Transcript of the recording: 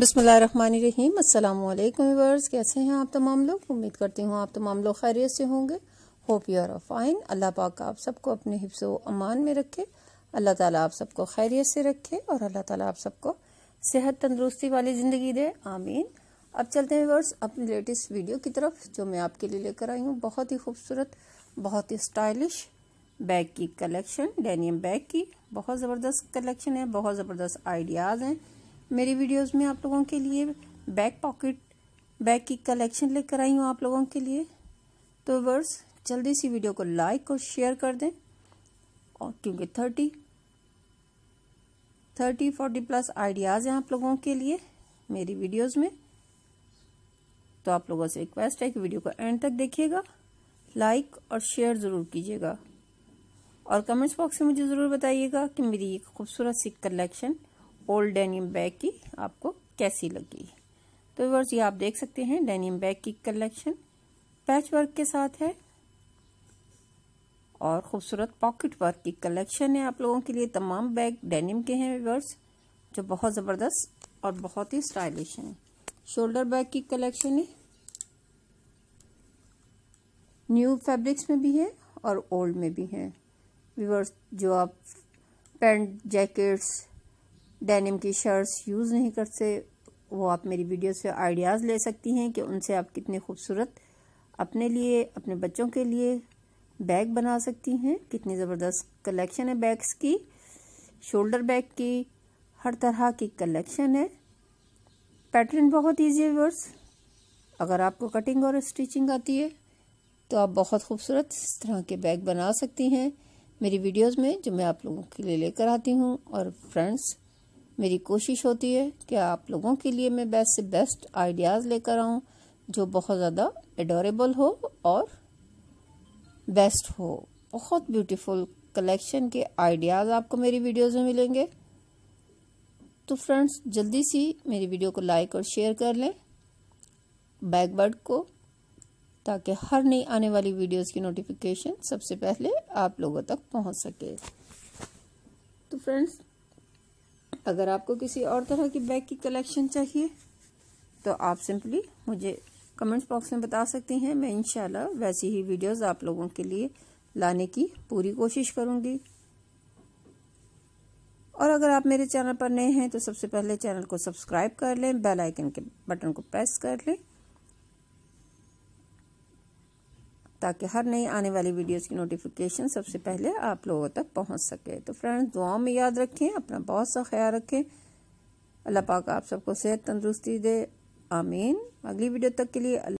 बसमीम अल्लाम वर्स कैसे हैं आप तमाम लोग उम्मीद करती हूँ आप तमाम लोग खैरियत से होंगे होप यू आर फाइन अल्लाह पाक आप सबको अपने हिफ्स अमान में रखे अल्लाह ताला आप सबको खैरियत से रखे और अल्लाह ताला आप सबको सेहत तंदरुस्ती वाली ज़िंदगी दे आमीन अब चलते हैं वर्स अपनी लेटेस्ट वीडियो की तरफ जो मैं आपके लिए लेकर आई हूँ बहुत ही खूबसूरत बहुत ही स्टाइलिश बैग की कलेक्शन डेनियम बैग की बहुत ज़बरदस्त कलेक्शन है बहुत ज़बरदस्त आइडियाज़ हैं मेरी वीडियोस में आप लोगों के लिए बैक पॉकेट बैग की कलेक्शन लेकर आई हूँ आप लोगों के लिए तो वर्स जल्दी सी वीडियो को लाइक और शेयर कर दें और क्योंकि thirty thirty forty plus ideas हैं आप लोगों के लिए मेरी वीडियोस में तो आप लोगों से रिक्वेस्ट है कि वीडियो को एंड तक देखिएगा लाइक और शेयर ज़रूर कीजिएगा और कमेंट्स बॉक्स में मुझे ज़रूर बताइएगा कि मेरी एक खूबसूरत सी कलेक्शन ओल्ड डेनिम बैग की आपको कैसी लगी तो वर्स ये आप देख सकते हैं डेनिम बैग की कलेक्शन पैच वर्क के साथ है और खूबसूरत पॉकेट वर्क की कलेक्शन है आप लोगों के लिए तमाम बैग डेनिम के हैं वर्स जो बहुत ज़बरदस्त और बहुत ही स्टाइलिश हैं शोल्डर बैग की कलेक्शन है न्यू फैब्रिक्स में भी है और ओल्ड में भी है व्यूवर्स जो आप पैंट जैकेट्स डेनिम की शर्ट्स यूज़ नहीं करते वो आप मेरी वीडियो से आइडियाज़ ले सकती हैं कि उनसे आप कितने खूबसूरत अपने लिए अपने बच्चों के लिए बैग बना सकती हैं कितनी ज़बरदस्त कलेक्शन है बैग्स की शोल्डर बैग की हर तरह की कलेक्शन है पैटर्न बहुत ईजी है वर्स अगर आपको कटिंग और स्टिचिंग आती है तो आप बहुत खूबसूरत इस तरह के बैग बना सकती हैं मेरी वीडियोस में जो मैं आप लोगों के लिए लेकर आती हूँ और फ्रेंड्स मेरी कोशिश होती है कि आप लोगों के लिए मैं बेस्ट से बेस्ट आइडियाज़ लेकर आऊँ जो बहुत ज़्यादा एडोरेबल हो और बेस्ट हो बहुत ब्यूटीफुल कलेक्शन के आइडियाज़ आपको मेरी वीडियोज़ में मिलेंगे तो फ्रेंड्स जल्दी सी मेरी वीडियो को लाइक और शेयर कर लें बैकबर्ड को ताकि हर नई आने वाली वीडियोस की नोटिफिकेशन सबसे पहले आप लोगों तक पहुंच सके तो फ्रेंड्स अगर आपको किसी और तरह की बैग की कलेक्शन चाहिए तो आप सिंपली मुझे कमेंट्स बॉक्स में बता सकती हैं मैं इनशाला वैसी ही वीडियोस आप लोगों के लिए लाने की पूरी कोशिश करूंगी और अगर आप मेरे चैनल पर नए हैं तो सबसे पहले चैनल को सब्सक्राइब कर लें बेल आइकन के बटन को प्रेस कर लें ताकि हर नई आने वाली वीडियोस की नोटिफिकेशन सबसे पहले आप लोगों तक पहुंच सके तो फ्रेंड्स दुआओं में याद रखें अपना बहुत सा ख्याल रखें अल्लाह पाक आप सबको सेहत तंदरुस्ती दे आमीन अगली वीडियो तक के लिए